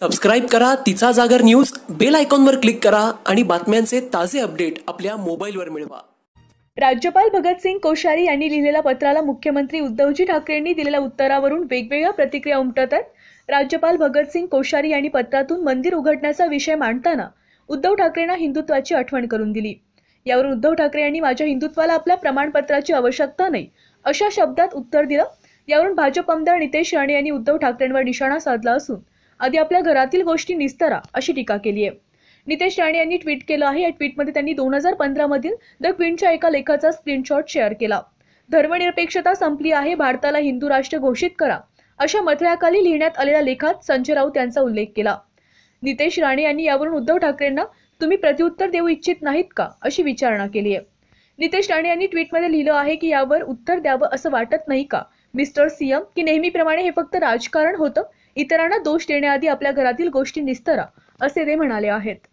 subscribe करा तिचा जागर न्यूज बेल आयकॉनवर क्लिक करा आणि बातम्यांचे ताजे अपडेट आपल्या मोबाईलवर मिळवा राज्यपाल भगतसिंग कोश्यारी यांनी लिहिलेल्या पत्राला मुख्यमंत्री उद्धवजी ठाकरेंनी दिलेल्या उत्तरावरून वेगवेगळ्या प्रतिक्रिया उमटत आहेत राज्यपाल भगतसिंग कोश्यारी यांनी पत्रातून मंदिर उघडण्याचा विषय मांडताना उद्धव ठाकरेंना हिंदुत्वाची आठवण करून दिली यावरून उद्धव ठाकरे यांनी माझ्या हिंदुत्वाला आपल्या प्रमाणपत्राची आवश्यकता नाही अशा शब्दात उत्तर दिलं यावरून भाजप आमदार नितेश राणे यांनी उद्धव ठाकरेंवर निशाणा साधला असून आधी आपल्या घरातील गोष्टी निस्तारा अशी टीका केली आहे नितेश राणे यांनी ट्विट केलं आहे या ट्विटमध्ये त्यांनी दोन हजार पंधरा मधील द क्वीनच्या एका लेखाचा स्क्रीनशॉट शेअर केला धर्मनिरपेक्षता संपली आहे भारताला हिंदू राष्ट्र घोषित करा अशा मथळ्याखाली लिहिण्यात आलेल्या लेखात संजय राऊत यांचा उल्लेख केला नितेश राणे यांनी यावरून उद्धव ठाकरेंना तुम्ही प्रत्युत्तर देऊ इच्छित नाहीत का अशी विचारणा केली आहे नितेश राणे यांनी ट्विटमध्ये लिहिलं आहे की यावर उत्तर द्यावं असं वाटत नाही का मिस्टर सीएम की नेहमीप्रमाणे हे फक्त राजकारण होतं इतरांना दोष देण्याआधी आपल्या घरातील गोष्टी निस्तरा असे ते म्हणाले आहेत